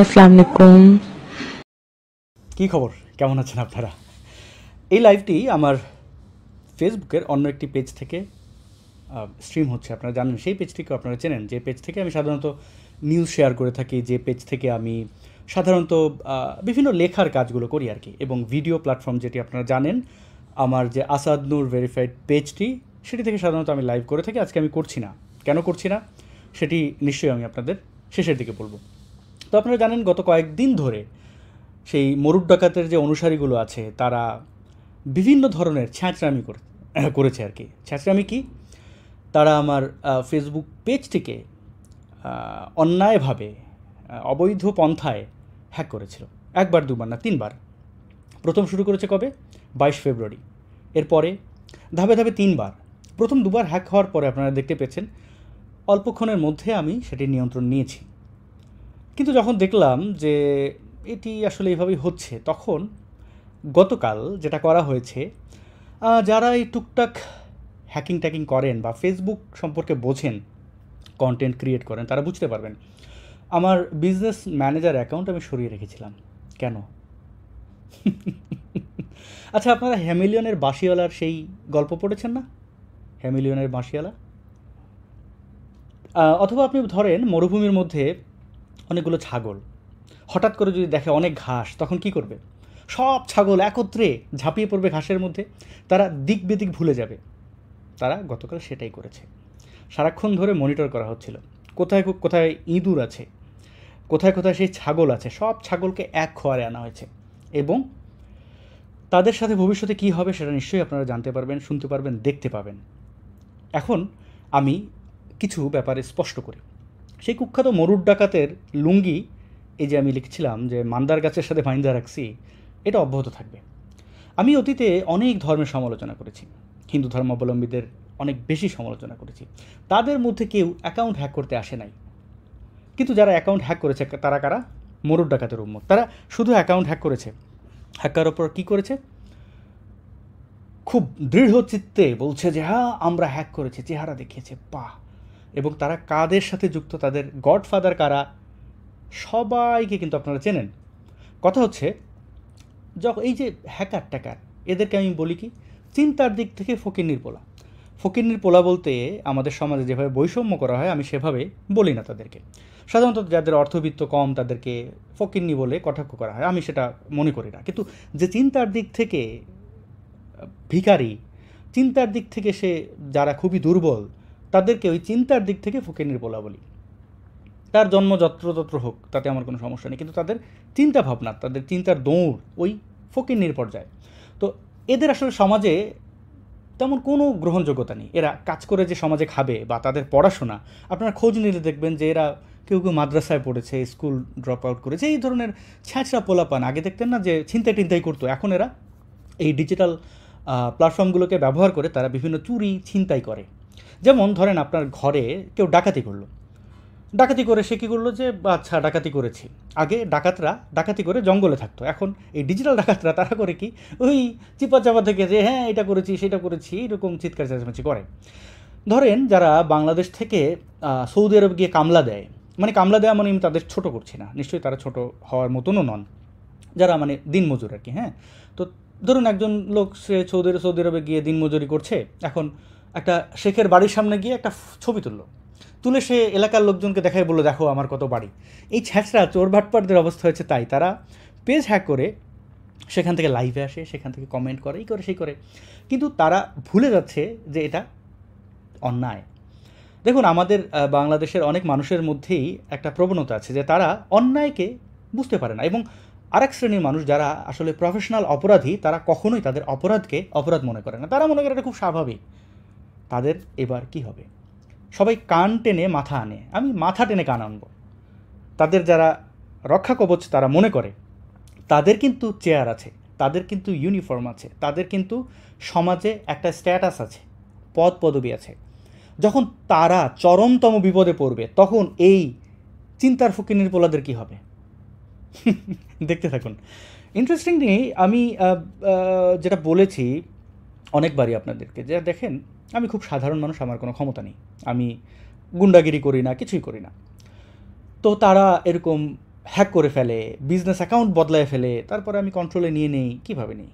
আসসালামু আলাইকুম কি খবর কেমন আছেন আপনারা এই লাইভটি আমার ফেসবুকের অন্য একটি পেজ থেকে স্ট্রিম হচ্ছে আপনারা জানেন সেই পেজটিকে আপনারা চেনেন যে পেজ থেকে আমি সাধারণত নিউজ শেয়ার করে থাকি যে পেজ থেকে আমি সাধারণত বিভিন্ন লেখার কাজগুলো করি আর কি এবং ভিডিও প্ল্যাটফর্ম যেটি আপনারা জানেন আমার যে আসাদ নূর ভেরিফাইড পেজটি সেটি থেকে সাধারণত আমি লাইভ করে থাকি আজকে আমি করছি না কেন করছি না সেটি নিশ্চয়ই আমি আপনাদের শেষের দিকে বলবো আপনারা জানেন গত কয়েকদিন ধরে সেই মরুড ডাকাতের যে অনুসারীগুলো আছে তারা বিভিন্ন ধরনের ছ্যাঁচরামি করে করেছে আর কি ছ্যাঁচরামি কি তারা আমার ফেসবুক পেজটিকে অন্যায়ভাবে অবৈধ পন্থায় হ্যাক করেছিল একবার দুবার না তিনবার প্রথম শুরু করেছে কবে বাইশ ফেব্রুয়ারি এরপরে ধাপে ধাপে তিনবার প্রথম দুবার হ্যাক হওয়ার পরে আপনারা দেখতে পেয়েছেন অল্পক্ষণের মধ্যে আমি সেটি নিয়ন্ত্রণ নিয়েছি কিন্তু যখন দেখলাম যে এটি আসলে এইভাবেই হচ্ছে তখন গতকাল যেটা করা হয়েছে যারা এই টুকটাক হ্যাকিং ট্যাকিং করেন বা ফেসবুক সম্পর্কে বোঝেন কন্টেন্ট ক্রিয়েট করেন তারা বুঝতে পারবেন আমার বিজনেস ম্যানেজার অ্যাকাউন্ট আমি সরিয়ে রেখেছিলাম কেন আচ্ছা আপনারা হ্যামিলিয়নের বাঁশিওয়ালার সেই গল্প পড়েছেন না হ্যামিলিয়নের বাঁশিওয়ালা অথবা আপনি ধরেন মরুভূমির মধ্যে অনেকগুলো ছাগল হঠাৎ করে যদি দেখে অনেক ঘাস তখন কি করবে সব ছাগল একত্রে ঝাঁপিয়ে পড়বে ঘাসের মধ্যে তারা দিক বেদিক ভুলে যাবে তারা গতকাল সেটাই করেছে সারাক্ষণ ধরে মনিটর করা হচ্ছিল কোথায় কোথায় ইঁদুর আছে কোথায় কোথায় সেই ছাগল আছে সব ছাগলকে এক খোয়ারে আনা হয়েছে এবং তাদের সাথে ভবিষ্যতে কি হবে সেটা নিশ্চয়ই আপনারা জানতে পারবেন শুনতে পারবেন দেখতে পাবেন এখন আমি কিছু ব্যাপারে স্পষ্ট করি সেই কুখ্যাত মরুর ডাকাতের লুঙ্গি এই যে আমি লিখছিলাম যে মান্দার গাছের সাথে ভাইন্দা রাখছি এটা অব্যাহত থাকবে আমি অতীতে অনেক ধর্মের সমালোচনা করেছি হিন্দু ধর্মাবলম্বীদের অনেক বেশি সমালোচনা করেছি তাদের মধ্যে কেউ অ্যাকাউন্ট হ্যাক করতে আসে নাই কিন্তু যারা অ্যাকাউন্ট হ্যাক করেছে তারা কারা মরুর ডাকাতের উম্মত তারা শুধু অ্যাকাউন্ট হ্যাক করেছে হ্যাকার ওপর কী করেছে খুব দৃঢ় চিত্তে বলছে যে হ্যাঁ আমরা হ্যাক করেছি চেহারা দেখিয়েছে পা এবং তারা কাদের সাথে যুক্ত তাদের গডফাদার কারা সবাইকে কিন্তু আপনারা চেনেন কথা হচ্ছে যখন এই যে হ্যাকার ট্যাকার এদেরকে আমি বলি কি চিন্তার দিক থেকে ফকিরনির পোলা ফকিরনির পোলা বলতে আমাদের সমাজে যেভাবে বৈষম্য করা হয় আমি সেভাবে বলি না তাদেরকে সাধারণত যাদের অর্থবিত্ত কম তাদেরকে ফকিরনি বলে কটাক্ষ করা হয় আমি সেটা মনে করি না কিন্তু যে চিন্তার দিক থেকে ভিকারি চিন্তার দিক থেকে সে যারা খুবই দুর্বল তাদেরকে ওই চিন্তার দিক থেকে ফুকেনির বলা বলি তার জন্ম যত্রতত্র হোক তাতে আমার কোনো সমস্যা নেই কিন্তু তাদের চিন্তা ভাবনা তাদের চিন্তার দৌড় ওই নির পর্যায়ে তো এদের আসলে সমাজে তেমন কোনো গ্রহণযোগ্যতা নেই এরা কাজ করে যে সমাজে খাবে বা তাদের পড়াশোনা আপনারা খোঁজ নিলে দেখবেন যে এরা কেউ কেউ মাদ্রাসায় পড়েছে স্কুল ড্রপ আউট করেছে এই ধরনের ছ্যাঁচড়া পোলাপান আগে দেখতেন না যে ছিনতাই টিন্তাই করতো এখন এরা এই ডিজিটাল প্ল্যাটফর্মগুলোকে ব্যবহার করে তারা বিভিন্ন চুরি ছিনতাই করে যেমন ধরেন আপনার ঘরে কেউ ডাকাতি করলো ডাকাতি করে সে কী করলো যে আচ্ছা ডাকাতি করেছি আগে ডাকাতরা ডাকাতি করে জঙ্গলে থাকতো এখন এই ডিজিটাল ডাকাতরা তারা করে কি ওই চিপা চাপা থেকে যে হ্যাঁ এটা করেছি সেটা করেছি এরকম চিৎকার চাচামাচি করে ধরেন যারা বাংলাদেশ থেকে সৌদি আরব গিয়ে কামলা দেয় মানে কামলা দেওয়া মানে আমি তাদের ছোট করছি না নিশ্চয়ই তারা ছোট হওয়ার মতনও নন যারা মানে দিনমজুর আর কি হ্যাঁ তো ধরুন একজন লোক সে সৌদি সৌদি আরবে গিয়ে দিনমজুরি করছে এখন একটা শেখের বাড়ির সামনে গিয়ে একটা ছবি তুললো তুলে সে এলাকার লোকজনকে দেখায় বললো দেখো আমার কত বাড়ি এই ছ্যাঁচড়া চোর ভাটপাটদের অবস্থা হয়েছে তাই তারা পেজ হ্যাক করে সেখান থেকে লাইভে আসে সেখান থেকে কমেন্ট করে এই করে সেই করে কিন্তু তারা ভুলে যাচ্ছে যে এটা অন্যায় দেখুন আমাদের বাংলাদেশের অনেক মানুষের মধ্যেই একটা প্রবণতা আছে যে তারা অন্যায়কে বুঝতে পারে না এবং আরেক শ্রেণীর মানুষ যারা আসলে প্রফেশনাল অপরাধী তারা কখনোই তাদের অপরাধকে অপরাধ মনে করে না তারা মনে করে এটা খুব স্বাভাবিক তাদের এবার কি হবে সবাই কান টেনে মাথা আনে আমি মাথা টেনে কান আনব তাদের যারা রক্ষা কবচ তারা মনে করে তাদের কিন্তু চেয়ার আছে তাদের কিন্তু ইউনিফর্ম আছে তাদের কিন্তু সমাজে একটা স্ট্যাটাস আছে পদ পদবী আছে যখন তারা চরমতম বিপদে পড়বে তখন এই চিন্তার ফকিনির পোলাদের কী হবে দেখতে থাকুন ইন্টারেস্টিংলি আমি যেটা বলেছি অনেকবারই আপনাদেরকে যে দেখেন আমি খুব সাধারণ মানুষ আমার কোনো ক্ষমতা নেই আমি গুন্ডাগিরি করি না কিছুই করি না তো তারা এরকম হ্যাক করে ফেলে বিজনেস অ্যাকাউন্ট বদলায় ফেলে তারপরে আমি কন্ট্রোলে নিয়ে নেই কীভাবে নেই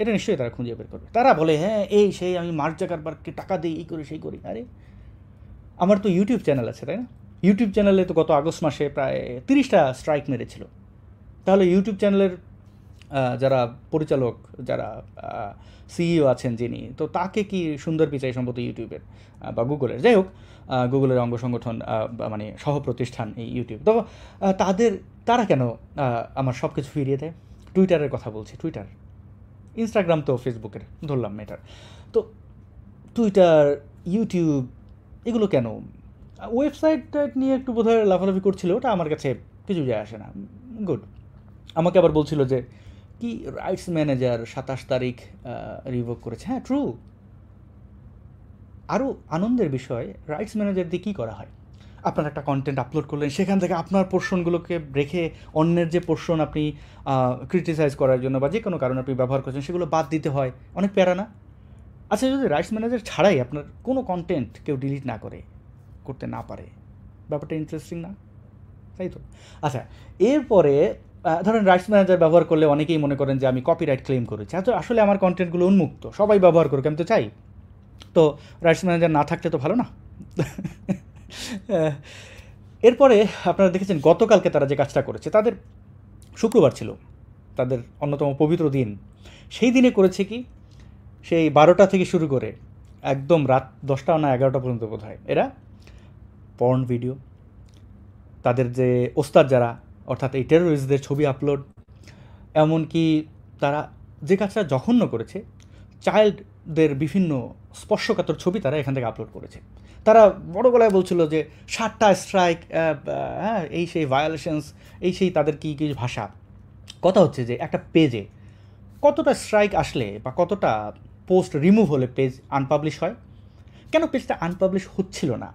এটা নিশ্চয়ই তারা খুঁজে বের করবে তারা বলে হ্যাঁ এই সেই আমি মার্ক বারকে টাকা দিই এই করি সেই করি আরে আমার তো ইউটিউব চ্যানেল আছে তাই না ইউটিউব চ্যানেলে তো গত আগস্ট মাসে প্রায় তিরিশটা স্ট্রাইক মেরেছিল তাহলে ইউটিউব চ্যানেলের যারা পরিচালক যারা সিইও আছেন যিনি তো তাকে কি সুন্দর পিচাই সম্ভবত ইউটিউবের বা গুগলের যাই হোক গুগলের অঙ্গ সংগঠন মানে সহ প্রতিষ্ঠান এই ইউটিউব তো তাদের তারা কেন আমার সব কিছু ফিরিয়ে দেয় টুইটারের কথা বলছি টুইটার ইনস্টাগ্রাম তো ফেসবুকের ধরলাম মেটার তো টুইটার ইউটিউব এগুলো কেন ওয়েবসাইট নিয়ে একটু বোধহয় লাফালাফি করছিল ওটা আমার কাছে কিছু যায় আসে না গুড আমাকে আবার বলছিল যে কি রাইটস ম্যানেজার সাতাশ তারিখ রিভোক করেছে হ্যাঁ ট্রু আরও আনন্দের বিষয় রাইটস ম্যানেজার দিয়ে কী করা হয় আপনার একটা কন্টেন্ট আপলোড করলেন সেখান থেকে আপনার পোর্শনগুলোকে রেখে অন্যের যে পোর্শন আপনি ক্রিটিসাইজ করার জন্য বা যে কোনো কারণে আপনি ব্যবহার করছেন সেগুলো বাদ দিতে হয় অনেক প্যারা না আচ্ছা যদি রাইটস ম্যানেজার ছাড়াই আপনার কোনো কন্টেন্ট কেউ ডিলিট না করে করতে না পারে ব্যাপারটা ইন্টারেস্টিং না তাই তো আচ্ছা এরপরে ধরেন রাইটস ম্যানেজার ব্যবহার করলে অনেকেই মনে করেন যে আমি কপিরাইট ক্লেম করেছি এত আসলে আমার কন্টেন্টগুলো উন্মুক্ত সবাই ব্যবহার করুক আমি তো চাই তো রাইটস ম্যানেজার না থাকলে তো ভালো না এরপরে আপনারা দেখেছেন গতকালকে তারা যে কাজটা করেছে তাদের শুক্রবার ছিল তাদের অন্যতম পবিত্র দিন সেই দিনে করেছে কি সেই বারোটা থেকে শুরু করে একদম রাত দশটা না এগারোটা পর্যন্ত বোধ হয় এরা পর্ন ভিডিও তাদের যে ওস্তাদ যারা অর্থাৎ এই টেরোরিস্টদের ছবি আপলোড এমনকি তারা যে কাজটা জঘন্য করেছে চাইল্ডদের বিভিন্ন স্পর্শকাতর ছবি তারা এখান থেকে আপলোড করেছে তারা বড় গলায় বলছিল যে সাতটা স্ট্রাইক হ্যাঁ এই সেই ভায়োলেশনস এই সেই তাদের কী কী ভাষা কথা হচ্ছে যে একটা পেজে কতটা স্ট্রাইক আসলে বা কতটা পোস্ট রিমুভ হলে পেজ আনপাবলিশ হয় কেন পেজটা আনপাবলিশ হচ্ছিল না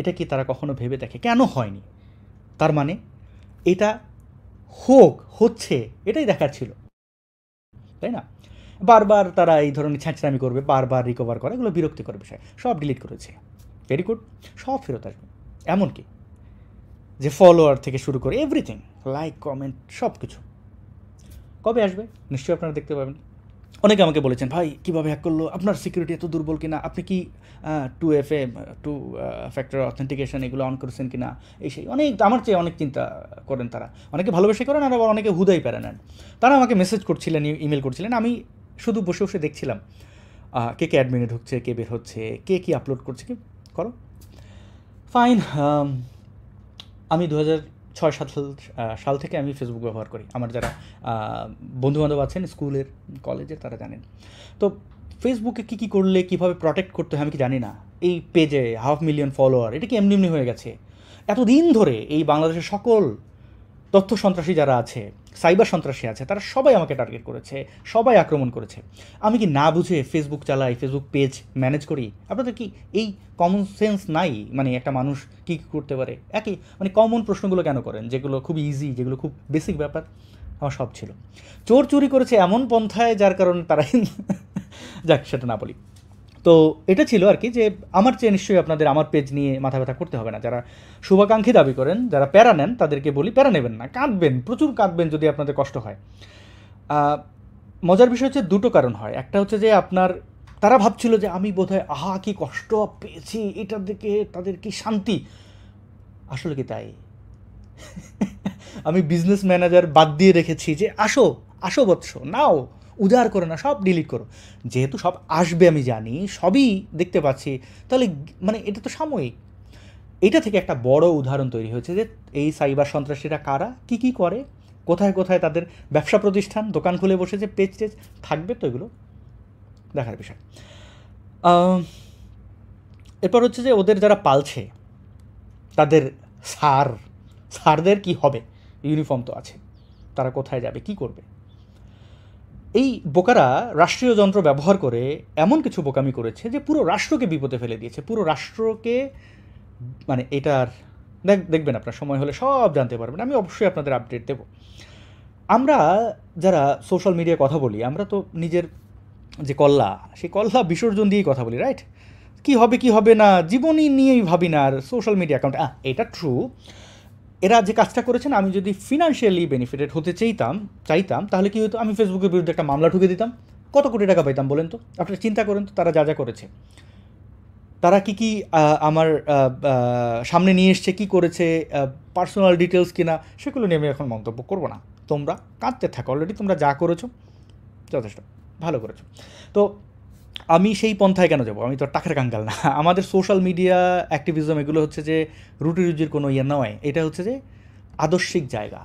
এটা কি তারা কখনো ভেবে দেখে কেন হয়নি তার মানে এটা হোক হচ্ছে এটাই দেখার ছিল তাই না বারবার তারা এই ধরনের ছ্যাঁচড়ামি করবে বারবার রিকভার করা এগুলো বিরক্তিকর বিষয় সব ডিলিট করেছে ভেরি গুড সব ফেরত আসবে এমনকি যে ফলোয়ার থেকে শুরু করে এভরিথিং লাইক কমেন্ট সব কিছু কবে আসবে নিশ্চয়ই আপনারা দেখতে পাবেন অনেকে আমাকে বলেছেন ভাই কীভাবে হ্যাক করলো আপনার সিকিউরিটি এত দুর্বল কিনা আপনি কি two F A two factor authentication এগুলো অন করেছেন কিনা এই সেই অনেক আমার চেয়ে অনেক চিন্তা করেন তারা অনেকে ভালোবেসে করেন আর আবার অনেকে হুদাই পেরে নেন তারা আমাকে মেসেজ করছিলেন ইমেল করছিলেন আমি শুধু বসে বসে দেখছিলাম কে কে অ্যাডমিনে ঢুকছে কে বের হচ্ছে কে কী আপলোড করছে কি করো ফাইন um, আমি দু হাজার ছয় সাত সাল সাল থেকে আমি ফেসবুক ব্যবহার করি আমার যারা বন্ধুবান্ধব আছেন স্কুলের কলেজের তারা জানেন তো ফেসবুকে কী কী করলে কীভাবে প্রোটেক্ট করতে হয় আমি কি জানি না এই পেজে হাফ মিলিয়ন ফলোয়ার এটা কি এমনি এমনি হয়ে গেছে এতদিন ধরে এই বাংলাদেশের সকল তথ্য সন্ত্রাসী যারা আছে সাইবার সন্ত্রাসী আছে তারা সবাই আমাকে টার্গেট করেছে সবাই আক্রমণ করেছে আমি কি না বুঝে ফেসবুক চালাই ফেসবুক পেজ ম্যানেজ করি আপনাদের কি এই কমন সেন্স নাই মানে একটা মানুষ কী করতে পারে একই মানে কমন প্রশ্নগুলো কেন করেন যেগুলো খুব ইজি যেগুলো খুব বেসিক ব্যাপার আমার সব ছিল চোর চুরি করেছে এমন পন্থায় যার কারণে তারা যাক সেটা না বলি তো এটা ছিল আর কি যে আমার চেয়ে নিশ্চয়ই আপনাদের আমার পেজ নিয়ে মাথা ব্যথা করতে হবে না যারা শুভাকাঙ্ক্ষী দাবি করেন যারা প্যারা নেন তাদেরকে বলি প্যারা নেবেন না কাঁদবেন প্রচুর কাঁদবেন যদি আপনাদের কষ্ট হয় মজার বিষয় হচ্ছে দুটো কারণ হয় একটা হচ্ছে যে আপনার তারা ভাবছিল যে আমি বোধহয় আহা কি কষ্ট পেয়েছি এটার দিকে তাদের কি শান্তি আসলে কি তাই আমি বিজনেস ম্যানেজার বাদ দিয়ে রেখেছি যে আসো আসো বৎস নাও উজাড় করো না সব ডিলিট করো যেহেতু সব আসবে আমি জানি সবই দেখতে পাচ্ছি তাহলে মানে এটা তো সাময়িক এটা থেকে একটা বড় উদাহরণ তৈরি হয়েছে যে এই সাইবার সন্ত্রাসীরা কারা কি কি করে কোথায় কোথায় তাদের ব্যবসা প্রতিষ্ঠান দোকান খুলে বসে যে পেজ টেজ থাকবে তো এগুলো দেখার বিষয় এরপর হচ্ছে যে ওদের যারা পালছে তাদের সার সারদের কি হবে ইউনিফর্ম তো আছে তারা কোথায় যাবে কি করবে এই বোকারা রাষ্ট্রীয় যন্ত্র ব্যবহার করে এমন কিছু বোকামি করেছে যে পুরো রাষ্ট্রকে বিপদে ফেলে দিয়েছে পুরো রাষ্ট্রকে মানে এটার দেখবেন আপনার সময় হলে সব জানতে পারবেন আমি অবশ্যই আপনাদের আপডেট দেব আমরা যারা সোশ্যাল মিডিয়ায় কথা বলি আমরা তো নিজের যে কল্লা সেই কল্লা বিসর্জন দিয়েই কথা বলি রাইট কি হবে কি হবে না জীবনই নিয়েই ভাবি না আর সোশ্যাল মিডিয়া অ্যাকাউন্ট এটা ট্রু এরা যে কাজটা করেছেন আমি যদি ফিনান্সিয়ালি বেনিফিটেড হতে চাইতাম চাইতাম তাহলে কী হতো আমি ফেসবুকের বিরুদ্ধে একটা মামলা ঢুকে দিতাম কত কোটি টাকা পাইতাম বলেন তো আপনারা চিন্তা করেন তো তারা যা যা করেছে তারা কি কি আমার সামনে নিয়ে এসছে কী করেছে পার্সোনাল ডিটেলস কিনা সেগুলো নিয়ে আমি এখন মন্তব্য করব না তোমরা কাঁদতে থাকো অলরেডি তোমরা যা করেছো যথেষ্ট ভালো করেছো তো আমি সেই পন্থায় কেন যাবো আমি তো টাকার কাঙ্গাল না আমাদের সোশ্যাল মিডিয়া অ্যাক্টিভিজম এগুলো হচ্ছে যে রুটি রুজির কোনো ইয়ে নয় এটা হচ্ছে যে আদর্শিক জায়গা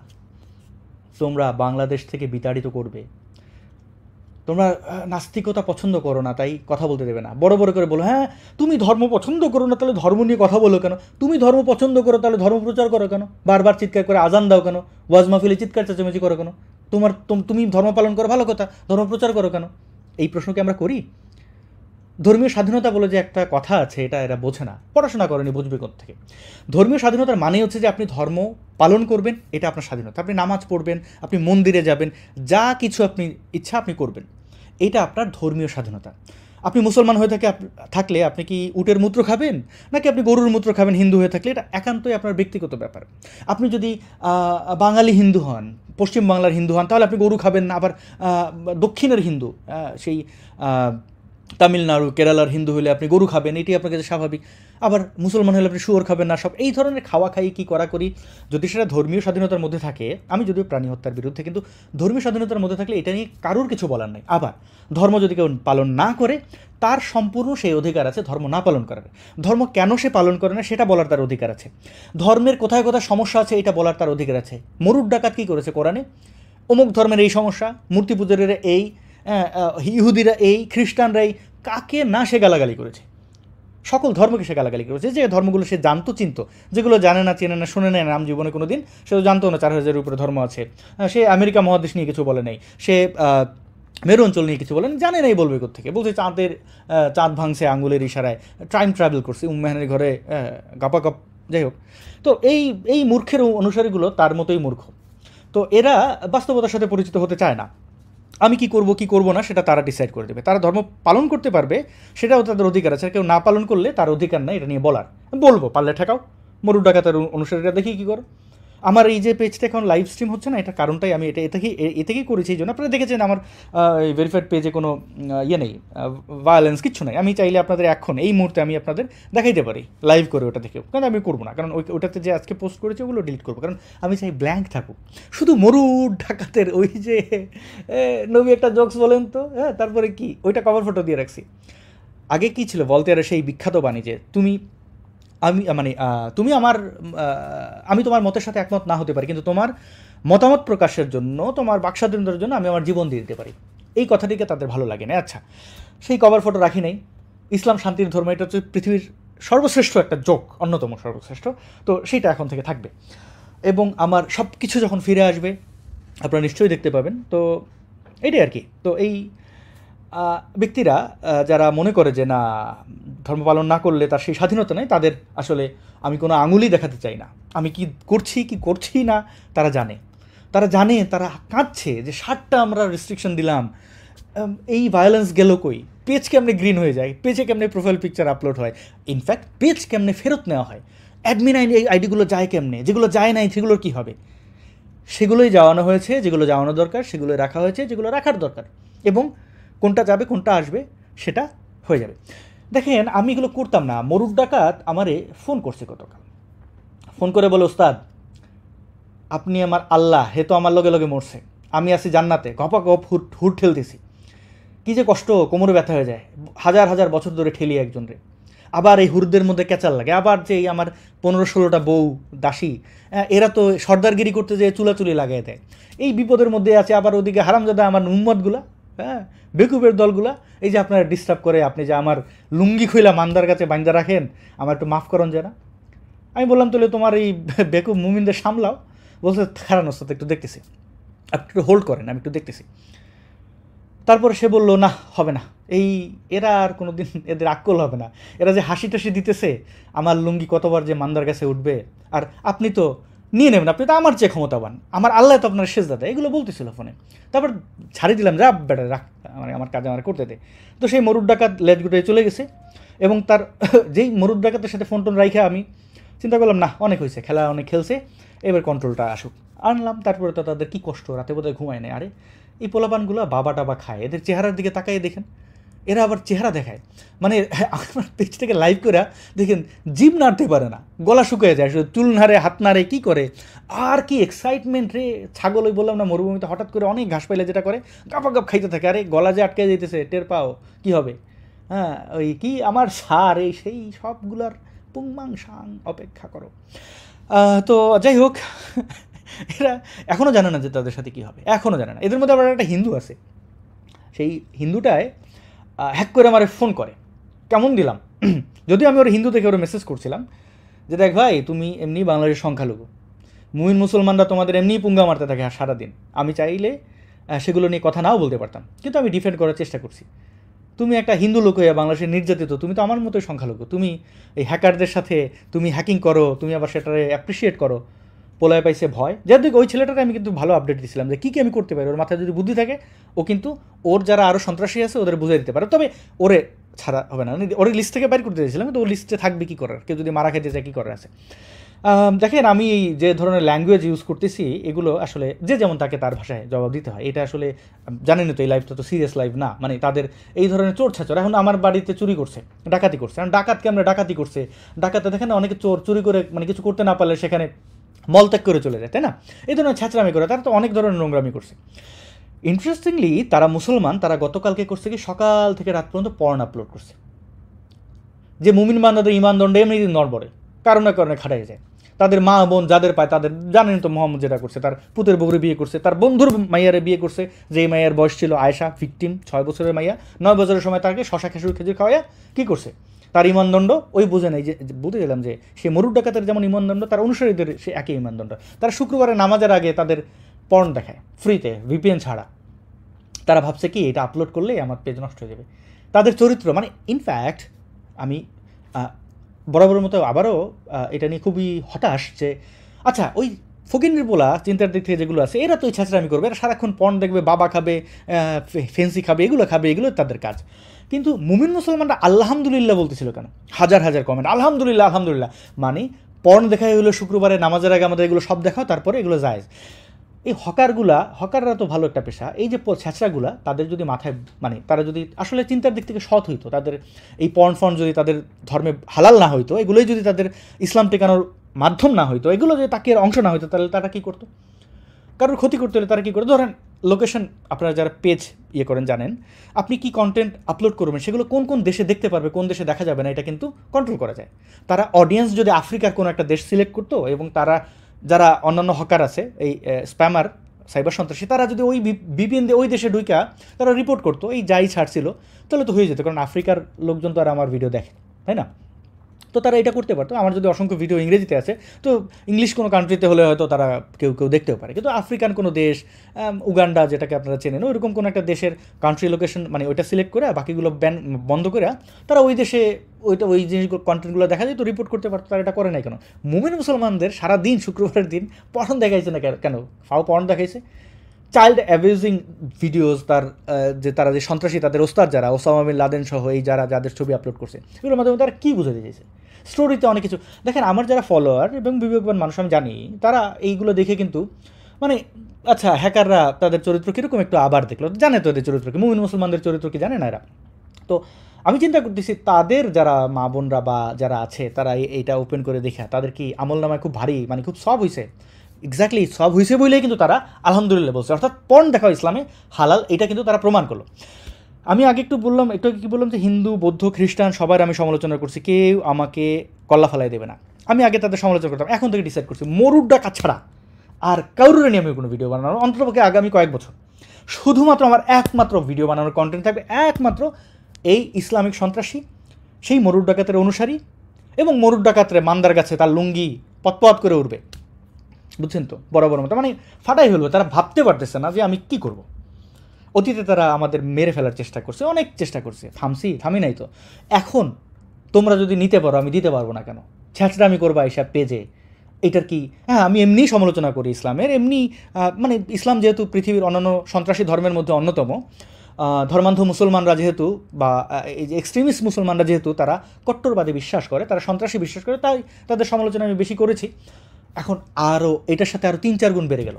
তোমরা বাংলাদেশ থেকে বিতাড়িত করবে তোমরা নাস্তিকতা পছন্দ করো না তাই কথা বলতে দেবে না বড় বড় করে বলো হ্যাঁ তুমি ধর্ম পছন্দ করো না তাহলে ধর্ম নিয়ে কথা বলো কেন তুমি ধর্ম পছন্দ করো তাহলে ধর্ম প্রচার করো কেন বারবার চিৎকার করে আজান দাও কেন ওয়াজ মাহফিলে চিৎকার চেঁচামেচি করো কেন তোমার তুমি ধর্ম পালন করো ভালো কথা ধর্ম প্রচার করো কেন এই প্রশ্নকে আমরা করি ধর্মীয় স্বাধীনতা বলে যে একটা কথা আছে এটা এরা বোঝে না পড়াশোনা করেনি বুঝবে থেকে ধর্মীয় স্বাধীনতার মানে হচ্ছে যে আপনি ধর্ম পালন করবেন এটা আপনার স্বাধীনতা আপনি নামাজ পড়বেন আপনি মন্দিরে যাবেন যা কিছু আপনি ইচ্ছা আপনি করবেন এটা আপনার ধর্মীয় স্বাধীনতা আপনি মুসলমান হয়ে থাকে থাকলে আপনি কি উটের মূত্র খাবেন নাকি আপনি গরুর মূত্র খাবেন হিন্দু হয়ে থাকলে এটা একান্তই আপনার ব্যক্তিগত ব্যাপার আপনি যদি বাঙালি হিন্দু হন পশ্চিমবাংলার হিন্দু হন তাহলে আপনি গরু খাবেন না আবার দক্ষিণের হিন্দু সেই তামিলনাড়ু কেরালার হিন্দু হলে আপনি গরু খাবেন এটি আপনার কাছে স্বাভাবিক আবার মুসলমান হলে আপনি শুয়োর খাবেন না সব এই ধরনের খাওয়া খাই কী করা করি যদি সেটা ধর্মীয় স্বাধীনতার মধ্যে থাকে আমি যদিও প্রাণী হত্যার বিরুদ্ধে কিন্তু ধর্মীয় স্বাধীনতার মধ্যে থাকলে এটা নিয়ে কারোর কিছু বলার নাই আবার ধর্ম যদি কেউ পালন না করে তার সম্পূর্ণ সেই অধিকার আছে ধর্ম না পালন করার ধর্ম কেন সে পালন করে না সেটা বলার তার অধিকার আছে ধর্মের কোথায় কোথায় সমস্যা আছে এটা বলার তার অধিকার আছে মরুর ডাকাত কী করেছে কোরআনে অমুক ধর্মের এই সমস্যা মূর্তি পুজোরের এই ইহুদিরা এই খ্রিস্টানরা এই কাকে না সে গালাগালি করেছে সকল ধর্মকে সে গালাগালি করেছে যে ধর্মগুলো সে জানতো চিনত যেগুলো জানে না চেনে না শুনে নেয় নাম জীবনে কোনো দিন সে তো জানতো না চার হাজারের উপরে ধর্ম আছে সে আমেরিকা মহাদেশ নিয়ে কিছু বলে নেই সে মেরু অঞ্চল নিয়ে কিছু বলেন জানে নাই বলবে থেকে বলছে চাঁদের চাঁদ ভাঙছে আঙুলের ইশারায় টাইম ট্রাভেল করছে উম্মেহানের ঘরে গাপাগাপ যাই হোক তো এই এই মূর্খের অনুসারীগুলো তার মতোই মূর্খ তো এরা বাস্তবতার সাথে পরিচিত হতে চায় না আমি কি করব কি করব না সেটা তারা ডিসাইড করে দেবে তারা ধর্ম পালন করতে পারবে সেটাও তাদের অধিকার আছে কেউ না পালন করলে তার অধিকার নাই এটা নিয়ে বলার বলবো পারলে ঠেকাও মরুর ডাকাতার অনুসারীরা দেখি কী করো আমার এই যে পেজটা এখন লাইভ স্ট্রিম হচ্ছে না এটা কারণটাই আমি এটা এতেই এ থেকেই করেছি এই জন্য আপনারা দেখেছেন আমার ভেরিফাইড পেজে কোনো ইয়ে নেই ভায়োলেন্স কিচ্ছু নেই আমি চাইলে আপনাদের এখন এই মুহূর্তে আমি আপনাদের দেখাইতে পারি লাইভ করে ওটা দেখেও কারণ আমি করবো না কারণ ওই ওটাতে যে আজকে পোস্ট করেছে ওগুলো ডিলিট করবো কারণ আমি চাই ব্ল্যাঙ্ক থাকুক শুধু মরু ঢাকাতের ওই যে নবী একটা জোকস বলেন তো হ্যাঁ তারপরে কি ওইটা কভার ফটো দিয়ে রাখছি আগে কী ছিল বলতে আর সেই বিখ্যাত বাণী যে তুমি আমি মানে তুমি আমার আমি তোমার মতের সাথে একমত না হতে পারি কিন্তু তোমার মতামত প্রকাশের জন্য তোমার বাকস্বাধীনতার জন্য আমি আমার জীবন দিয়ে দিতে পারি এই কথাটিকে তাদের ভালো লাগে না আচ্ছা সেই কভার ফটো রাখি নাই ইসলাম শান্তির ধর্ম এটা হচ্ছে পৃথিবীর সর্বশ্রেষ্ঠ একটা যোগ অন্যতম সর্বশ্রেষ্ঠ তো সেইটা এখন থেকে থাকবে এবং আমার সব কিছু যখন ফিরে আসবে আপনারা নিশ্চয়ই দেখতে পাবেন তো এটাই আর কি তো এই ব্যক্তিরা যারা মনে করে যে না ধর্ম পালন না করলে তার সেই স্বাধীনতা নেই তাদের আসলে আমি কোনো আঙুলই দেখাতে চাই না আমি কি করছি কি করছি না তারা জানে তারা জানে তারা কাঁদছে যে ষাটটা আমরা রেস্ট্রিকশন দিলাম এই ভায়োলেন্স গেল কই পেজ কেমনে গ্রিন হয়ে যায় পেজে কেমনে প্রোফাইল পিকচার আপলোড হয় ইনফ্যাক্ট পেজ কেমনে ফেরত নেওয়া হয় অ্যাডমিন আইডি আইডিগুলো যায় কেমনে যেগুলো যায় নাই সেগুলোর কী হবে সেগুলোই যাওয়ানো হয়েছে যেগুলো যাওয়ানো দরকার সেগুলো রাখা হয়েছে যেগুলো রাখার দরকার এবং কোনটা যাবে কোনটা আসবে সেটা হয়ে যাবে দেখেন আমি এগুলো করতাম না মরুর ডাকাত আমারে ফোন করছে গতকাল ফোন করে বলে ওস্তাদ আপনি আমার আল্লাহ হে তো আমার লগে লগে মরছে আমি আছি জান্নাতে গপা গপ হুট হুট ঠেলতেছি কী যে কষ্ট কোমরে ব্যথা হয়ে যায় হাজার হাজার বছর ধরে ঠেলি একজন রে আবার এই হুরদের মধ্যে ক্যাচাল লাগে আবার যে এই আমার পনেরো ষোলোটা বউ দাসী হ্যাঁ, এরা তো সর্দারগিরি করতে যেয়ে চুলাচুলি লাগিয়ে দেয় এই বিপদের মধ্যে আছে আবার ওদিকে হারামজাদা আমার উম্মতগুলা হ্যাঁ বেকুবের দলগুলা এই যে আপনারা ডিস্টার্ব করে আপনি যে আমার লুঙ্গি খুইলা মান্দার কাছে বাইন্দা রাখেন আমার একটু মাফ করুন যে না আমি বললাম তাহলে তোমার এই বেকুব মুমিনদের সামলাও বলছে খারানোর সাথে একটু দেখতেছি আপনি একটু হোল্ড করেন আমি একটু দেখতেছি তারপরে সে বলল না হবে না এই এরা আর কোনো দিন এদের আকল হবে না এরা যে হাসি টাসি দিতেছে আমার লুঙ্গি কতবার যে মান্দার কাছে উঠবে আর আপনি তো নিয়ে নেবেন আপনি তো আমার চেয়ে ক্ষমতাবান আমার আল্লাহ তো আপনার শেষ দাদা এগুলো বলতেছিল ফোনে তারপর ছাড়ি দিলাম যা বেটার রাখ মানে আমার কাজে আমার করতে দে তো সেই মরুদ ডাকাত লেজ গুটে চলে গেছে এবং তার যেই মরুদ ডাকাতের সাথে ফোন টোন রাইখে আমি চিন্তা করলাম না অনেক হয়েছে খেলা অনেক খেলছে এবার কন্ট্রোলটা আসুক আনলাম তারপরে তো তাদের কী কষ্ট রাতে বোধহয় ঘুমায় নেয় আরে এই পোলাপানগুলো বাবা টাবা খায় এদের চেহারার দিকে তাকাই দেখেন এরা আবার চেহারা দেখায় মানে আমার পেজ থেকে লাইভ করে দেখেন জিম নাড়তে পারে না গলা শুকিয়ে যায় চুল নাড়ে হাত নাড়ে কী করে আর কি এক্সাইটমেন্ট রে ছাগল ওই বললাম না মরুভূমিতে হঠাৎ করে অনেক ঘাস পাইলে যেটা করে গাপা গাপ খাইতে থাকে আরে গলা যে আটকে যেতেছে টের পাও কী হবে হ্যাঁ ওই কি আমার সার এই সেই সবগুলার পুংমাং সাং অপেক্ষা করো তো যাই হোক এরা এখনও জানে না যে তাদের সাথে কী হবে এখনও জানে না এদের মধ্যে আবার একটা হিন্দু আছে সেই হিন্দুটায় হ্যাক করে আমার ফোন করে কেমন দিলাম যদিও আমি ওর হিন্দু থেকে ওর মেসেজ করছিলাম যে দেখ ভাই তুমি এমনি বাংলাদেশের সংখ্যালঘু মুমিন মুসলমানরা তোমাদের এমনি পুঙ্গা মারতে থাকে সারাদিন আমি চাইলে সেগুলো নিয়ে কথা নাও বলতে পারতাম কিন্তু আমি ডিফেন্ড করার চেষ্টা করছি তুমি একটা হিন্দু লোক হইয়া বাংলাদেশের নির্যাতিত তুমি তো আমার মতোই সংখ্যালঘু তুমি এই হ্যাকারদের সাথে তুমি হ্যাকিং করো তুমি আবার সেটারে অ্যাপ্রিসিয়েট করো পোলায় পাইছে ভয় যার ওই ছেলেটাকে আমি কিন্তু ভালো আপডেট দিছিলাম যে কী কী আমি করতে পারি ওর মাথায় যদি বুদ্ধি থাকে ও কিন্তু ওর যারা আরও সন্ত্রাসী আছে ওদের বুঝে দিতে পারে তবে ওরে ছাড়া হবে না ওর লিস্ট থেকে বাইর করতে চাইছিলাম কিন্তু ওর লিস্টে থাকবে কী করার কেউ যদি মারা খেতে যায় কী করার আছে দেখেন আমি যে ধরনের ল্যাঙ্গুয়েজ ইউজ করতেছি এগুলো আসলে যে যেমন তাকে তার ভাষায় জবাব দিতে হয় এটা আসলে জানেনি তো এই লাইফটা তো সিরিয়াস লাইফ না মানে তাদের এই ধরনের চোর ছাচর এখন আমার বাড়িতে চুরি করছে ডাকাতি করছে কারণ ডাকাতকে আমরা ডাকাতি করছে ডাকাতে দেখেন অনেকে চোর চুরি করে মানে কিছু করতে না পারলে সেখানে মলত্যাগ করে চলে যায় তাই না এই ধরনের ছ্যাঁচড়ামি করে তারা তো অনেক ধরনের নোংরামি করছে ইন্টারেস্টিংলি তারা মুসলমান তারা গতকালকে করছে কি সকাল থেকে রাত পর্যন্ত পর্ন আপলোড করছে যে মুমিন বান্দাদের ইমানদণ্ড এমনি নড়বড়ে কারণে কারণে খাটাই যায় তাদের মা বোন যাদের পায় তাদের জানেন তো মোহাম্মদ যেটা করছে তার পুতের বউরে বিয়ে করছে তার বন্ধুর মাইয়ারে বিয়ে করছে যেই মাইয়ার বয়স ছিল আয়সা ফিফটিন ছয় বছরের মাইয়া নয় বছরের সময় তাকে শশা খেসুর খেজুর খাওয়াইয়া কী করছে তার ইমানদণ্ড ওই বুঝে নেই যে বুঝে গেলাম যে সে মরুর ডাকাতের যেমন ইমানদণ্ড তার অনুসারীদের সে একই ইমানদণ্ড তারা শুক্রবারে নামাজের আগে তাদের পর্ন দেখায় ফ্রিতে ভিপিএন ছাড়া তারা ভাবছে কি এটা আপলোড করলেই আমার পেজ নষ্ট হয়ে যাবে তাদের চরিত্র মানে ইনফ্যাক্ট আমি বরাবরের মতো আবারও এটা নিয়ে খুবই হতাশ যে আচ্ছা ওই ফকিনের বোলা চিন্তার দিক থেকে যেগুলো আছে এরা তো এই ছাঁচড়ামি করবে এরা সারাক্ষণ পণ দেখবে বাবা খাবে ফেন্সি খাবে এগুলো খাবে এগুলো তাদের কাজ কিন্তু মুমিন মুসলমানরা আলহামদুলিল্লাহ বলতেছিল কেন হাজার হাজার কমেন্ট আলহামদুলিল্লাহ আলহামদুলিল্লাহ মানে পর্ন দেখাই হলো শুক্রবারে নামাজের আগে আমাদের এগুলো সব দেখাও তারপরে এগুলো যায় এই হকারগুলা হকাররা তো ভালো একটা পেশা এই যে ছেঁচড়াগুলা তাদের যদি মাথায় মানে তারা যদি আসলে চিন্তার দিক থেকে সৎ হইতো তাদের এই পর্ন ফর্ন যদি তাদের ধর্মে হালাল না হইতো এগুলোই যদি তাদের ইসলাম টেকানোর মাধ্যম না হইতো এগুলো যদি তাকে অংশ না হইতো তাহলে তারা কী করতো কারোর ক্ষতি করতে হলে তারা কী করতো ধরেন লোকেশন আপনারা যারা পেজ ইয়ে করেন জানেন আপনি কি কন্টেন্ট আপলোড করবেন সেগুলো কোন কোন দেশে দেখতে পারবে কোন দেশে দেখা যাবে না এটা কিন্তু কন্ট্রোল করা যায় তারা অডিয়েন্স যদি আফ্রিকার কোনো একটা দেশ সিলেক্ট করতো এবং তারা যারা অন্যান্য হকার আছে এই স্প্যামার সাইবার সন্ত্রাসী তারা যদি ওই বিপিএন দিয়ে ওই দেশে ঢুইকা তারা রিপোর্ট করতো এই যাই ছাড়ছিল তাহলে তো হয়ে যেত কারণ আফ্রিকার লোকজন তো আর আমার ভিডিও দেখে তাই না তো তারা এটা করতে পারতো আমার যদি অসংখ্য ভিডিও ইংরেজিতে আছে তো ইংলিশ কোনো কান্ট্রিতে হলে হয়তো তারা কেউ কেউ দেখতেও পারে কিন্তু আফ্রিকান কোনো দেশ উগান্ডা যেটাকে আপনারা চেনেন ওইরকম কোনো একটা দেশের কান্ট্রি লোকেশন মানে ওইটা সিলেক্ট করে বাকিগুলো ব্যান বন্ধ করে তারা ওই দেশে ওইটা ওই জিনিসগুলো কন্টেন্টগুলো দেখা যায় তো রিপোর্ট করতে পারতো তারা এটা করে নাই কেন মুমিন মুসলমানদের সারা দিন শুক্রবারের দিন পড়ন দেখাইছে না কেন ফাও পড়ন দেখাইছে চাইল্ড অ্যাবিউজিং ভিডিওস তার যে তারা যে সন্ত্রাসী তাদের ওস্তাদ যারা ওসামা লাদেন সহ এই যারা যাদের ছবি আপলোড করছে এগুলোর মাধ্যমে তারা কী বুঝাতে চাইছে স্টোরিতে অনেক কিছু দেখেন আমার যারা ফলোয়ার এবং বিবেকবান মানুষ আমি জানি তারা এইগুলো দেখে কিন্তু মানে আচ্ছা হ্যাকাররা তাদের চরিত্র কীরকম একটু আবার দেখলো জানে তো এদের চরিত্র কি মুমিন মুসলমানদের চরিত্র কি জানে না এরা তো আমি চিন্তা করতেছি তাদের যারা মা বোনরা বা যারা আছে তারা এইটা ওপেন করে দেখে তাদের কি আমল নামায় খুব ভারী মানে খুব সব হয়েছে এক্স্যাক্টলি সব হয়েছে বলেই কিন্তু তারা আলহামদুলিল্লাহ বলছে অর্থাৎ পণ দেখাও ইসলামে হালাল এটা কিন্তু তারা প্রমাণ করলো আমি আগে একটু বললাম একটু কী বললাম যে হিন্দু বৌদ্ধ খ্রিস্টান সবার আমি সমালোচনা করছি কেউ আমাকে কল্লা ফালাই দেবে না আমি আগে তাদের সমালোচনা করতাম এখন থেকে ডিসাইড করছি মরুর ডাকা ছাড়া আর কারুরে নিয়ে আমি কোনো ভিডিও বানানো অন্ততপক্ষে আগামী কয়েক বছর শুধুমাত্র আমার একমাত্র ভিডিও বানানোর কন্টেন্ট থাকবে একমাত্র এই ইসলামিক সন্ত্রাসী সেই মরুর ডাকাতের অনুসারী এবং মরুর ডাকাতরে মান্দার গাছে তার লুঙ্গি পতপত করে উঠবে বুঝছেন তো বড় বড় মতো মানে ফাটাই হলো তারা ভাবতে পারতেছে না যে আমি কী করবো অতীতে তারা আমাদের মেরে ফেলার চেষ্টা করছে অনেক চেষ্টা করছে থামছি থামি নাই তো এখন তোমরা যদি নিতে পারো আমি দিতে পারবো না কেন আমি করবা এসব পেজে এটার কি হ্যাঁ আমি এমনি সমালোচনা করি ইসলামের এমনি মানে ইসলাম যেহেতু পৃথিবীর অন্যান্য সন্ত্রাসী ধর্মের মধ্যে অন্যতম ধর্মান্ধ মুসলমানরা যেহেতু বা এই যে এক্সট্রিমিস্ট মুসলমানরা যেহেতু তারা কট্টরবাদে বিশ্বাস করে তারা সন্ত্রাসী বিশ্বাস করে তাই তাদের সমালোচনা আমি বেশি করেছি এখন আরও এটার সাথে আরও তিন চার গুণ বেড়ে গেল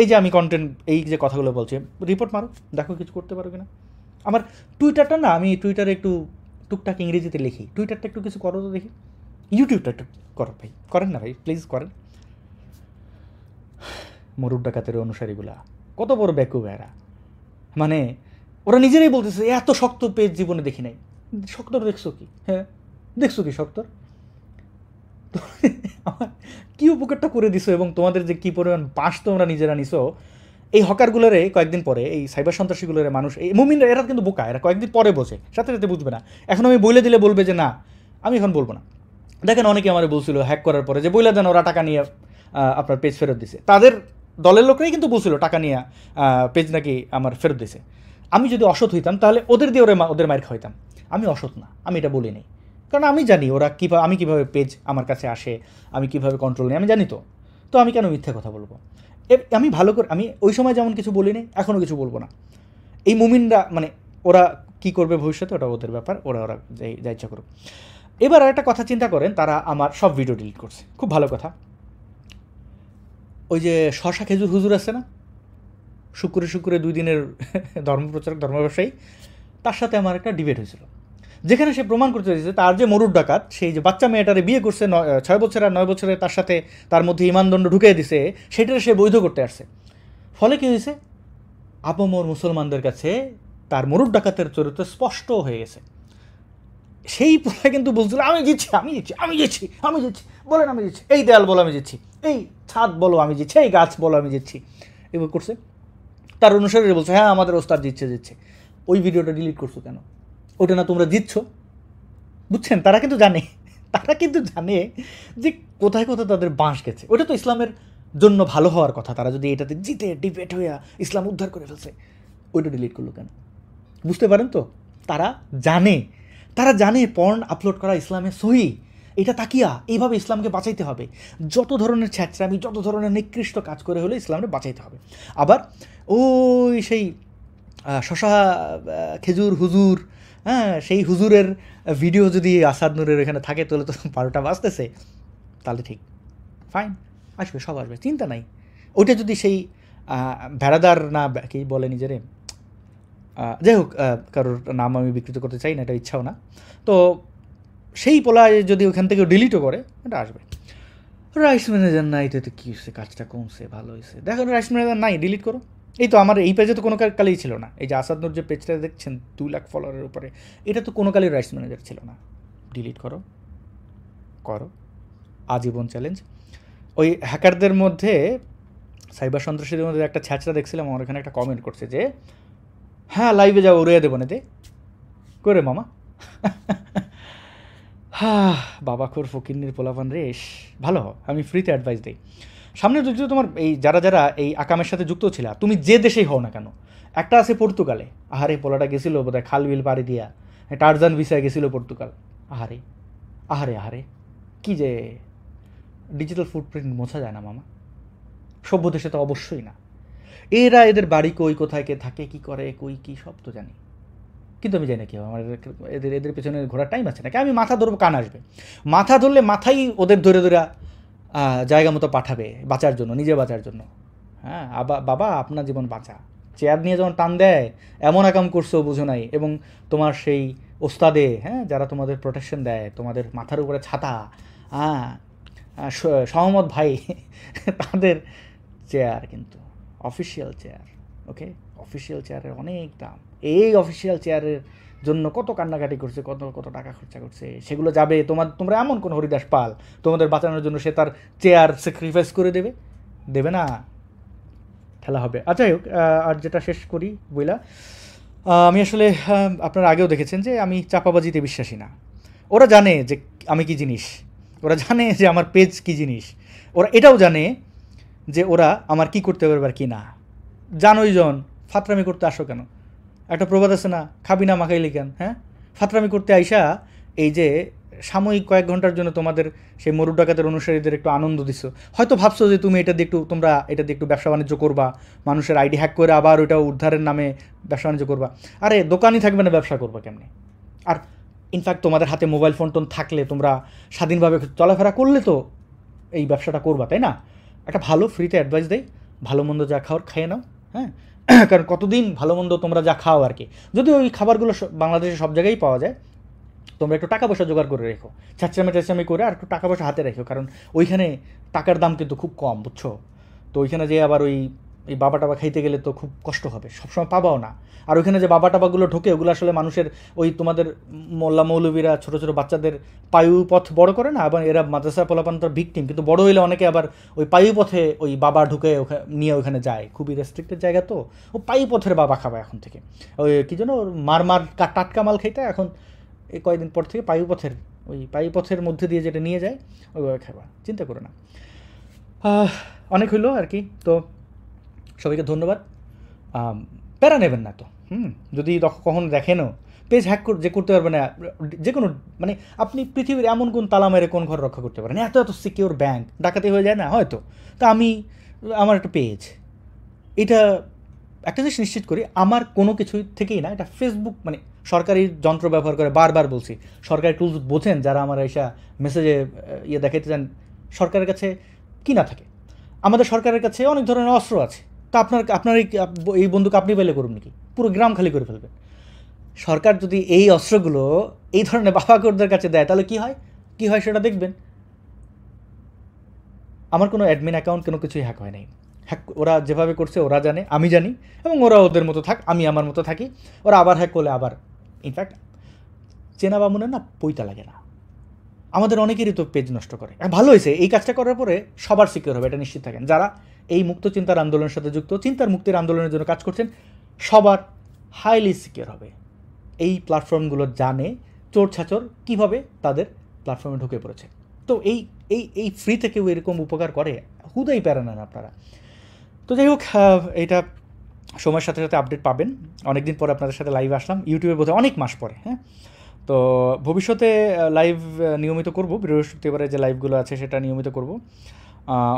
এই যে আমি কন্টেন্ট এই যে কথাগুলো বলছি রিপোর্ট মারো দেখো কিছু করতে পারো কিনা আমার টুইটারটা না আমি টুইটারে একটু টুকটাক ইংরেজিতে লিখি টুইটারটা একটু কিছু করো তো দেখি ইউটিউবটা একটু করো ভাই করেন না ভাই প্লিজ করেন মরুর ডাকাতের অনুসারীগুলা কত বড় ব্যাকু বেড়া মানে ওরা নিজেরাই বলতেছে এত শক্ত পেজ জীবনে দেখি নাই শক্তর দেখছো কি হ্যাঁ দেখছো কি শক্তর কী উপকারটা করে দিছো এবং তোমাদের যে কী পরিমাণ বাঁশ তোমরা নিজেরা নিছো এই হকারগুলোরে কয়েকদিন পরে এই সাইবার সন্ত্রাসীগুলোরে মানুষ এই মুমিনরা এরা কিন্তু বোকা এরা কয়েকদিন পরে বসে সাথে সাথে বুঝবে না এখন আমি বইলে দিলে বলবে যে না আমি এখন বলবো না দেখেন অনেকে আমার বলছিল হ্যাক করার পরে যে বইলে দেন ওরা টাকা নিয়ে আপনার পেজ ফেরত দিছে তাদের দলের লোকরাই কিন্তু বলছিল টাকা নিয়ে পেজ নাকি আমার ফেরত দিছে আমি যদি অসৎ হইতাম তাহলে ওদের দিয়ে ওরা ওদের মায়ের খাওয়াইতাম আমি অসৎ না আমি এটা বলিনি কারণ আমি জানি ওরা কীভাবে আমি কীভাবে পেজ আমার কাছে আসে আমি কীভাবে কন্ট্রোল নিই আমি জানি তো তো আমি কেন মিথ্যে কথা বলবো আমি ভালো করে আমি ওই সময় যেমন কিছু বলিনি এখনও কিছু বলবো না এই মুমিনরা মানে ওরা কি করবে ভবিষ্যতে ওটা ওদের ব্যাপার ওরা ওরা যা ইচ্ছা করুক এবার আর একটা কথা চিন্তা করেন তারা আমার সব ভিডিও ডিলিট করছে খুব ভালো কথা ওই যে শশা খেজুর হুজুর আছে না শুক্রে শুক্রে দুই দিনের ধর্মপ্রচারক ধর্ম ব্যবসায়ী তার সাথে আমার একটা ডিবেট হয়েছিল যেখানে সে প্রমাণ করতে চেয়েছে তার যে মরুর ডাকাত সেই যে বাচ্চা মেয়েটারে বিয়ে করছে ছয় বছর আর নয় বছরে তার সাথে তার মধ্যে ইমানদণ্ড ঢুকিয়ে দিছে সেটারে সে বৈধ করতে আসছে ফলে কী হয়েছে আপমর মুসলমানদের কাছে তার মরুর ডাকাতের চরিত্র স্পষ্ট হয়ে গেছে সেই পোলা কিন্তু বলছিল আমি জিতছি আমি জিতছি আমি জিতছি আমি জিতছি বলেন আমি জিতছি এই দেয়াল বলো আমি জিতছি এই ছাদ বলো আমি জিতছি এই গাছ বলো আমি জিতছি এগুলো করছে তার অনুসারে বলছে হ্যাঁ আমাদের ওস্তাদ জিতছে জিতছে ওই ভিডিওটা ডিলিট করছো কেন ওটা না তোমরা জিতছ বুঝছেন তারা কিন্তু জানে তারা কিন্তু জানে যে কোথায় কোথায় তাদের বাঁশ গেছে ওটা তো ইসলামের জন্য ভালো হওয়ার কথা তারা যদি এটাতে জিতে ডিবেট হইয়া ইসলাম উদ্ধার করে ফেলছে ওইটা ডিলিট করলো কেন বুঝতে পারেন তো তারা জানে তারা জানে পর্ন আপলোড করা ইসলামে সহি এটা তাকিয়া এইভাবে ইসলামকে বাঁচাইতে হবে যত ধরনের ছ্যাচরামি যত ধরনের নিকৃষ্ট কাজ করে হলে ইসলামকে বাঁচাইতে হবে আবার ওই সেই শশা খেজুর হুজুর হ্যাঁ সেই হুজুরের ভিডিও যদি আসাদ নূরের এখানে থাকে তাহলে তো বারোটা বাজতেছে তাহলে ঠিক ফাইন আসবে সব আসবে চিন্তা নাই ওইটা যদি সেই ভেড়াদার না কি বলে নিজেরে যাই হোক কারোর নাম আমি বিকৃত করতে চাই না এটা ইচ্ছাও না তো সেই পোলা যদি ওখান থেকে ডিলিটও করে এটা আসবে রাইস ম্যানেজার নাই তো কী হয়েছে কাজটা কমছে ভালো হয়েছে দেখো রাইস ম্যানেজার নাই ডিলিট করো এই তো আমার এই পেজে তো কোনো কালেই ছিল না এই যে আসাদনুর যে পেজটা দেখছেন দু লাখ ফলোয়ারের উপরে এটা তো কোনো কালেই রাইস ম্যানেজার ছিল না ডিলিট করো করো আজীবন চ্যালেঞ্জ ওই হ্যাকারদের মধ্যে সাইবার সন্ত্রাসীদের মধ্যে একটা ছ্যাচরা দেখছিলাম আমার এখানে একটা কমেন্ট করছে যে হ্যাঁ লাইভে যাবো উড়িয়ে দেবো না দে করে মামা হা বাবা খোর ফকিন্নির পোলাপান রেশ ভালো আমি ফ্রিতে অ্যাডভাইস দিই সামনে যদি তোমার এই যারা যারা এই আকামের সাথে যুক্ত ছিল তুমি যে দেশেই হও না কেন একটা আছে পর্তুগালে আহারে পোলাটা গেছিল বোধহয় খাল বিল পাড়ি দিয়া টার্জান ভিসায় গেছিল পর্তুগাল আহারে আহারে আহারে কি যে ডিজিটাল ফুটপ্রিন্ট মোছা যায় না মামা সভ্য দেশে তো অবশ্যই না এরা এদের বাড়ি কই কোথায় কে থাকে কি করে কই কি সব তো জানি কিন্তু আমি জানি কেউ আমার এদের এদের পেছনে ঘোরার টাইম আছে নাকি আমি মাথা ধরবো কান আসবে মাথা ধরলে মাথাই ওদের ধরে ধরে জায়গা মতো পাঠাবে বাঁচার জন্য নিজে বাঁচার জন্য হ্যাঁ আবা বাবা আপনার জীবন বাঁচা চেয়ার নিয়ে যখন টান দেয় এমন একাম করছো বুঝো নাই এবং তোমার সেই ওস্তাদে হ্যাঁ যারা তোমাদের প্রোটেকশন দেয় তোমাদের মাথার উপরে ছাতা হ্যাঁ সহমত ভাই তাদের চেয়ার কিন্তু অফিসিয়াল চেয়ার ওকে অফিসিয়াল চেয়ারের অনেক দাম এই অফিসিয়াল চেয়ারের জন্য কত কান্নাকাটি করছে কত কত টাকা খরচা করছে সেগুলো যাবে তোমার তোমরা এমন কোন হরিদাস পাল তোমাদের বাঁচানোর জন্য সে তার চেয়ার স্যাক্রিফাইস করে দেবে দেবে না খেলা হবে আচ্ছা হোক আর যেটা শেষ করি বইলা আমি আসলে আপনারা আগেও দেখেছেন যে আমি চাপাবাজিতে বিশ্বাসী না ওরা জানে যে আমি কি জিনিস ওরা জানে যে আমার পেজ কি জিনিস ওরা এটাও জানে যে ওরা আমার কি করতে পারবে আর কি না জানোই জন ফাতরামি করতে আসো কেন একটা প্রবাদ আছে না খাবি না মাখাইলি কেন হ্যাঁ ফাতরামি করতে আইসা এই যে সাময়িক কয়েক ঘন্টার জন্য তোমাদের সেই মরু ডাকাতের অনুসারীদের একটু আনন্দ দিছো হয়তো ভাবছো যে তুমি এটা দিয়ে একটু তোমরা এটা দিয়ে একটু ব্যবসা বাণিজ্য করবা মানুষের আইডি হ্যাক করে আবার ওইটা উদ্ধারের নামে ব্যবসা বাণিজ্য করবা আরে দোকানই থাকবে না ব্যবসা করবা কেমনি আর ইনফ্যাক্ট তোমাদের হাতে মোবাইল ফোন টোন থাকলে তোমরা স্বাধীনভাবে চলাফেরা করলে তো এই ব্যবসাটা করবা তাই না একটা ভালো ফ্রিতে অ্যাডভাইস দেয় ভালো মন্দ যা খাওয়ার খেয়ে নাও হ্যাঁ কারণ কতদিন ভালো মন্দ তোমরা যা খাও আর কি যদি ওই খাবারগুলো বাংলাদেশে সব জায়গায় পাওয়া যায় তোমরা একটু টাকা পয়সা জোগাড় করে রেখো ছাচ্ছামি চাচ্ছামি করে আর একটু টাকা পয়সা হাতে রেখো কারণ ওইখানে টাকার দাম কিন্তু খুব কম বুঝছো তো ওইখানে যে আবার ওই এই বাবা টাবা খাইতে গেলে তো খুব কষ্ট হবে সবসময় পাবাও না আর ওইখানে যে বাবা টাবাগুলো ঢোকে ওগুলো আসলে মানুষের ওই তোমাদের মোল্লা মৌলবীরা ছোটো ছোটো বাচ্চাদের পায়ুপথ বড় করে না এবং এরা মাদ্রাসা পোলাপান্তর ভিকটিম কিন্তু বড় হইলে অনেকে আবার ওই পায়ুপথে ওই বাবা ঢুকে ওখানে নিয়ে ওখানে যায় খুবই রেস্ট্রিক্টেড জায়গা তো ও পায়ুপথের বাবা খাবে এখন থেকে ওই কী যেন মার মার টাটকা মাল খাইতে এখন এই কয়েকদিন পর থেকে পায়ুপথের ওই পায়ুপথের মধ্যে দিয়ে যেটা নিয়ে যায় ওইভাবে খাবা চিন্তা করো না অনেক হইলো আর কি তো সবাইকে ধন্যবাদ প্যারা নেবেন না তো হুম যদি কখনো দেখেনও পেজ হ্যাক যে করতে পারবে না যে কোনো মানে আপনি পৃথিবীর এমন কোন তালা মেরে কোন ঘর রক্ষা করতে পারেন এত এত সিকিউর ব্যাঙ্ক ডাকাতি হয়ে যায় না হয়তো তা আমি আমার একটা পেজ এটা একটা জিনিস নিশ্চিত করি আমার কোনো কিছুই থেকেই না এটা ফেসবুক মানে সরকারি যন্ত্র ব্যবহার করে বারবার বলছি সরকারি টুলস বোঝেন যারা আমার এসা মেসেজে ইয়ে দেখাতে চান সরকারের কাছে কি না থাকে আমাদের সরকারের কাছে অনেক ধরনের অস্ত্র আছে তা আপনার আপনার এই বন্দুক আপনি পেলে করুন নাকি পুরো গ্রাম খালি করে ফেলবেন সরকার যদি এই অস্ত্রগুলো এই ধরনের বাবাকরদের কাছে দেয় তাহলে কি হয় কি হয় সেটা দেখবেন আমার কোনো অ্যাডমিন অ্যাকাউন্ট কোনো কিছুই হ্যাক হয় নাই হ্যাক ওরা যেভাবে করছে ওরা জানে আমি জানি এবং ওরা ওদের মতো থাক আমি আমার মতো থাকি ওরা আবার হ্যাক করলে আবার ইনফ্যাক্ট চেনা বামুনের না পইতা লাগে না আমাদের অনেকেরই তো পেজ নষ্ট করে ভালো হয়েছে এই কাজটা করার পরে সবার সিকিউর হবে এটা নিশ্চিত থাকেন যারা এই মুক্ত চিন্তার আন্দোলনের সাথে যুক্ত চিন্তার মুক্তির আন্দোলনের জন্য কাজ করছেন সবার হাইলি সিকিউর হবে এই প্ল্যাটফর্মগুলো জানে চোর ছাচর কীভাবে তাদের প্ল্যাটফর্মে ঢুকে পড়েছে তো এই এই এই ফ্রি থেকেও এরকম উপকার করে হুদাই প্যারা নেন আপনারা তো যাই হোক এটা সময়ের সাথে সাথে আপডেট পাবেন অনেকদিন পরে আপনাদের সাথে লাইভে আসলাম ইউটিউবে বোধহয় অনেক মাস পরে হ্যাঁ তো ভবিষ্যতে লাইভ নিয়মিত করব বৃহস্পতিবারে যে লাইভগুলো আছে সেটা নিয়মিত করব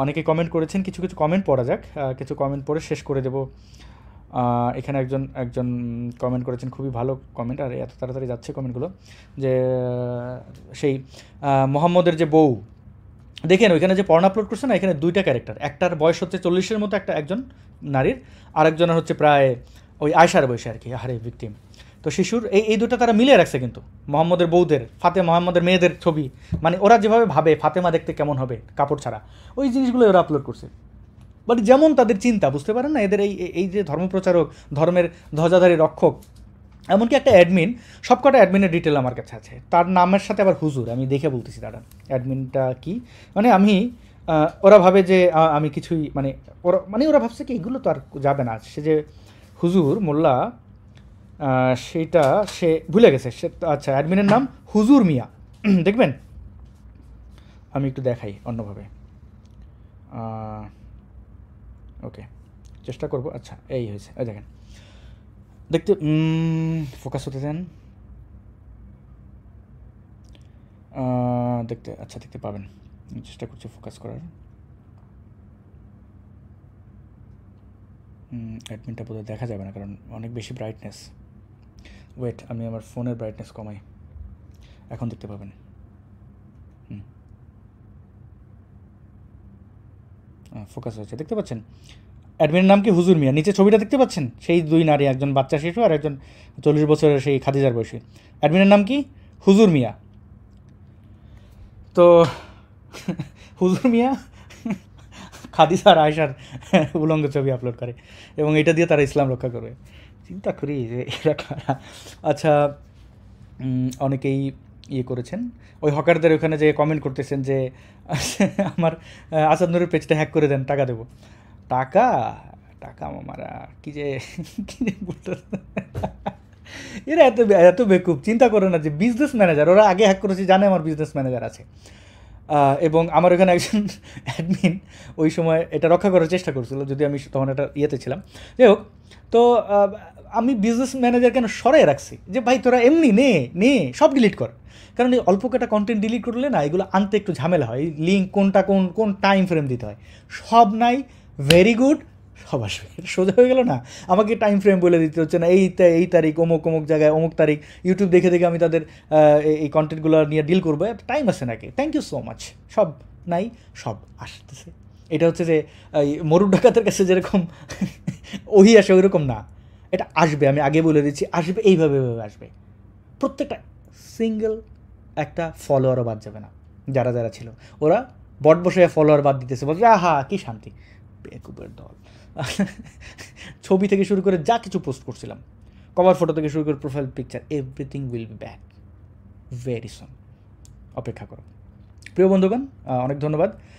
অনেকে কমেন্ট করেছেন কিছু কিছু কমেন্ট পড়া যাক কিছু কমেন্ট পড়ে শেষ করে দেব এখানে একজন একজন কমেন্ট করেছেন খুবই ভালো কমেন্ট আর এত তাড়াতাড়ি যাচ্ছে কমেন্টগুলো যে সেই মোহাম্মদের যে বউ দেখেন ওইখানে যে পর্ণ আপলোড করছে না এখানে দুইটা ক্যারেক্টার একটার বয়স হচ্ছে চল্লিশের মতো একটা একজন নারীর আরেকজনের হচ্ছে প্রায় ওই আয়সার বয়সে আর কি আরে ভিকটিম তো শিশুর এই এই দুটো তারা মিলে রাখছে কিন্তু মোহাম্মদের বৌদের ফাতে মোহাম্মদের মেয়েদের ছবি মানে ওরা যেভাবে ভাবে ফাতেমা দেখতে কেমন হবে কাপড় ছাড়া ওই জিনিসগুলো ওরা আপলোড করছে বাট যেমন তাদের চিন্তা বুঝতে পারেন না এদের এই এই যে ধর্মপ্রচারক ধর্মের ধ্বজাধারী রক্ষক এমনকি একটা অ্যাডমিন সবকটা অ্যাডমিনের ডিটেল আমার কাছে আছে তার নামের সাথে আবার হুজুর আমি দেখে বলতেছি দাঁড়ান অ্যাডমিনটা কি মানে আমি ওরা ভাবে যে আমি কিছুই মানে ওরা মানে ওরা ভাবছে কি এগুলো তো আর যাবে না সে যে হুজুর মোল্লা সেটা সে ভুলে গেছে সে আচ্ছা অ্যাডমিনের নাম হুজুর মিয়া দেখবেন আমি একটু দেখাই অন্যভাবে ওকে চেষ্টা করব আচ্ছা এই হয়েছে দেখেন দেখতে ফোকাস হতে দেন দেখতে আচ্ছা দেখতে পাবেন চেষ্টা করছি ফোকাস করার অ্যাডমিনটা বোধহয় দেখা যাবে না কারণ অনেক বেশি ব্রাইটনেস ওয়েট আমি আমার ফোনের ব্রাইটনেস কমাই এখন দেখতে পাবেন ফোকাস হয়েছে দেখতে পাচ্ছেন অ্যাডমিনের নাম কি হুজুর মিয়া নিচে ছবিটা দেখতে পাচ্ছেন সেই দুই নারী একজন বাচ্চা শিশু আর একজন চল্লিশ বছরের সেই খাদিজার বয়সী অ্যাডমিনের নাম কি হুজুর মিয়া তো হুজুর মিয়া খাদিজার আয়সার উলঙ্গ ছবি আপলোড করে এবং এটা দিয়ে তারা ইসলাম রক্ষা করবে চিন্তা করি যে এরা কারা আচ্ছা অনেকেই ইয়ে করেছেন ওই হকারদের ওখানে যে কমেন্ট করতেছেন যে আমার আসাদ নুরের পেজটা হ্যাক করে দেন টাকা দেবো টাকা টাকা মামারা কী যে এরা এত এত বেকুব চিন্তা করে না যে বিজনেস ম্যানেজার ওরা আগে হ্যাক করেছে জানে আমার বিজনেস ম্যানেজার আছে এবং আমার ওখানে একজন অ্যাডমিন ওই সময় এটা রক্ষা করার চেষ্টা করছিল যদি আমি তখন একটা ইয়েতে ছিলাম যাই হোক তো আমি বিজনেস ম্যানেজার কেন সরাই রাখছি যে ভাই তোরা এমনি নে নে সব ডিলিট কর কারণ এই অল্প কটা কন্টেন্ট ডিলিট করলে না এগুলো আনতে একটু ঝামেলা হয় লিঙ্ক কোনটা কোন কোন টাইম ফ্রেম দিতে হয় সব নাই ভেরি গুড সব আসবে সোজা হয়ে গেল না আমাকে টাইম ফ্রেম বলে দিতে হচ্ছে না এই এই তারিখ অমুক অমুক জায়গায় অমুক তারিখ ইউটিউব দেখে দেখে আমি তাদের এই কন্টেন্টগুলো নিয়ে ডিল করবো টাইম আছে নাকি থ্যাংক ইউ সো মাচ সব নাই সব আসতেছে এটা হচ্ছে যে মরুর ডাকাতের কাছে যেরকম ওহি আসে ওইরকম না এটা আসবে আমি আগে বলে দিচ্ছি আসবে এইভাবে এইভাবে আসবে প্রত্যেকটা সিঙ্গেল একটা ফলোয়ারও বাদ যাবে না যারা যারা ছিল ওরা বট বসে ফলোয়ার বাদ দিতেছে বলছে আহা কী শান্তি বেকুবের দল ছবি থেকে শুরু করে যা কিছু পোস্ট করছিলাম কভার ফটো থেকে শুরু করে profile picture everything will be back very soon অপেক্ষা করো প্রিয় বন্ধুগণ অনেক ধন্যবাদ